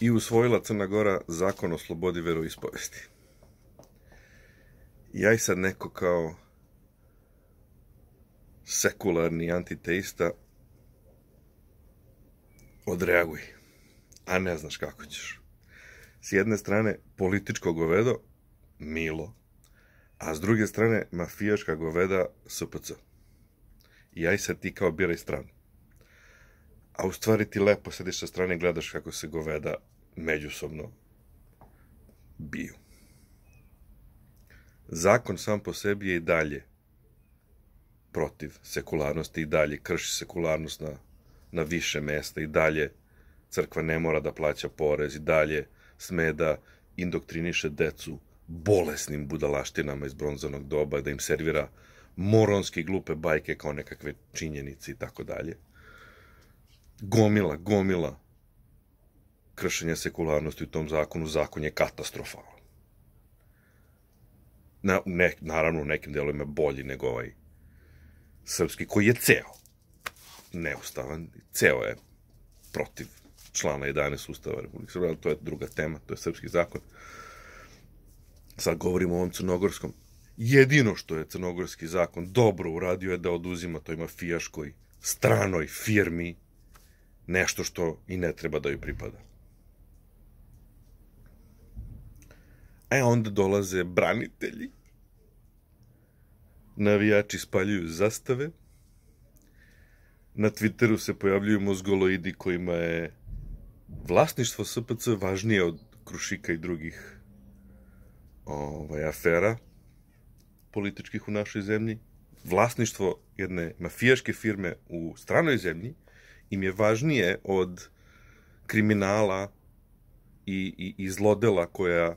i usvojila Crna Gora zakon o slobodi veroispovesti. Ja i sad neko kao sekularni antiteista odreaguj, a ne znaš kako ćeš. S jedne strane političko govedo, Milo, a s druge strane mafijaška goveda SPC. Ja i sad ti kao biraj stranu a u stvari ti lepo sediš sa strane i gledaš kako se goveda međusobno biju. Zakon sam po sebi je i dalje protiv sekularnosti i dalje krši sekularnost na, na više mesta i dalje crkva ne mora da plaća porez i dalje sme da indoktriniše decu bolesnim budalaštinama iz bronzanog doba, da im servira moronske glupe bajke kao nekakve činjenice i tako dalje gomila, gomila kršenja sekularnosti u tom zakonu, zakon je katastrofalan. Na, ne, naravno, u nekim delovima bolji nego ovaj srpski, koji je ceo neustavan, ceo je protiv člana 11 Ustava Republike Srbije, ali to je druga tema, to je srpski zakon. Sad govorimo o ovom crnogorskom. Jedino što je crnogorski zakon dobro uradio je da oduzima toj mafijaškoj stranoj firmi nešto što i ne treba da joj pripada. E onda dolaze branitelji, navijači spaljuju zastave, na Twitteru se pojavljuju mozgoloidi kojima je vlasništvo SPC važnije od Krušika i drugih ovaj, afera političkih u našoj zemlji. Vlasništvo jedne mafijaške firme u stranoj zemlji – im je važnije od kriminala i, i, i zlodela koja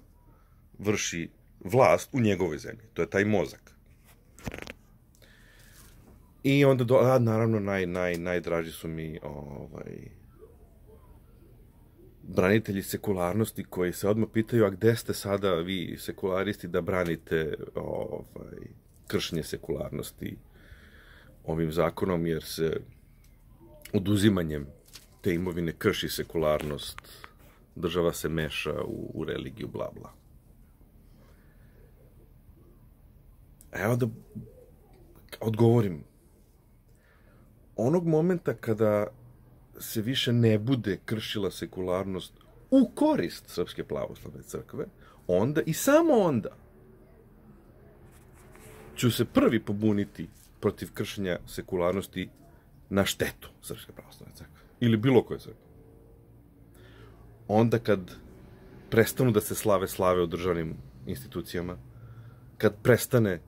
vrši vlast u njegovoj zemlji. To je taj mozak. I onda, do, a, naravno, naj, naj, najdraži su mi ovaj, branitelji sekularnosti koji se odmah pitaju, a gde ste sada vi sekularisti da branite ovaj, kršenje sekularnosti ovim zakonom, jer se oduzimanjem te imovine krši sekularnost, država se meša u, u religiju, bla, bla. Evo da odgovorim. Onog momenta kada se više ne bude kršila sekularnost u korist Srpske pravoslavne crkve, onda i samo onda ću se prvi pobuniti protiv kršenja sekularnosti na štetu Srpske pravoslavne crkve ili bilo koje crkve. Onda kad prestanu da se slave slave u državnim institucijama, kad prestane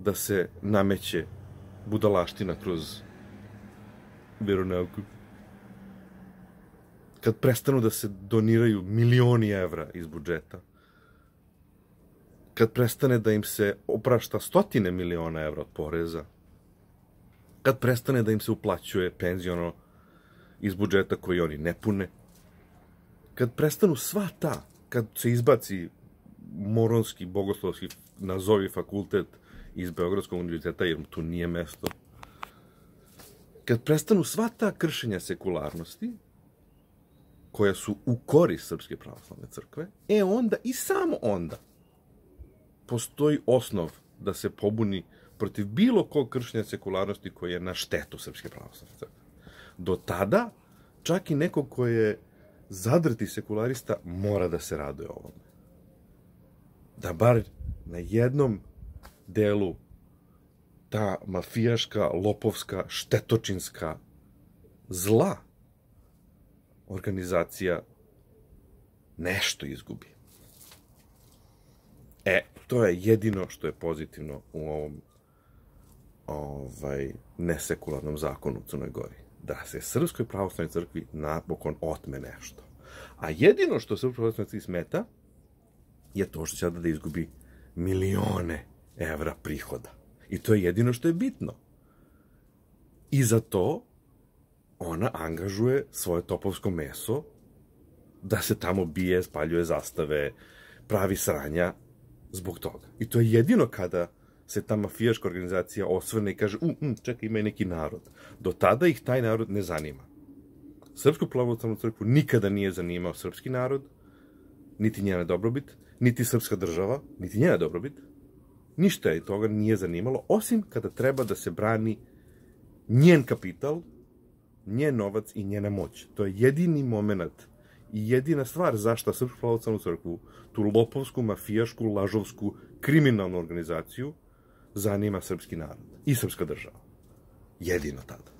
da se nameće budalaština kroz veronauku, kad prestanu da se doniraju milioni evra iz budžeta, kad prestane da im se oprašta stotine miliona evra od poreza, kad prestane da im se uplaćuje penziono iz budžeta koji oni ne pune, kad prestanu sva ta, kad se izbaci moronski, bogoslovski, nazovi fakultet iz Beogradskog univerziteta, jer mu tu nije mesto, kad prestanu sva ta kršenja sekularnosti, koja su u kori Srpske pravoslavne crkve, e onda i samo onda postoji osnov da se pobuni protiv bilo kog kršenja sekularnosti koji je na štetu Srpske pravoslavne crkve. Do tada, čak i neko ko je zadrti sekularista mora da se raduje ovome. Da bar na jednom delu ta mafijaška, lopovska, štetočinska zla organizacija nešto izgubi. E, to je jedino što je pozitivno u ovom ovaj, nesekularnom zakonu u Crnoj Gori. Da se Srpskoj pravoslavnoj crkvi napokon otme nešto. A jedino što Srpskoj pravoslavnoj crkvi smeta je to što će da izgubi milione evra prihoda. I to je jedino što je bitno. I za to ona angažuje svoje topovsko meso da se tamo bije, spaljuje zastave, pravi sranja zbog toga. I to je jedino kada se ta mafijaška organizacija osvrne i kaže, um, um, čekaj, ima i neki narod. Do tada ih taj narod ne zanima. Srpsku pravoslavnu crkvu nikada nije zanimao srpski narod, niti njena dobrobit, niti srpska država, niti njena dobrobit. Ništa je toga nije zanimalo, osim kada treba da se brani njen kapital, njen novac i njena moć. To je jedini moment i jedina stvar zašto Srpsku pravoslavnu crkvu, tu lopovsku, mafijašku, lažovsku, kriminalnu organizaciju, zanima srpski narod i srpska država. Jedino tada.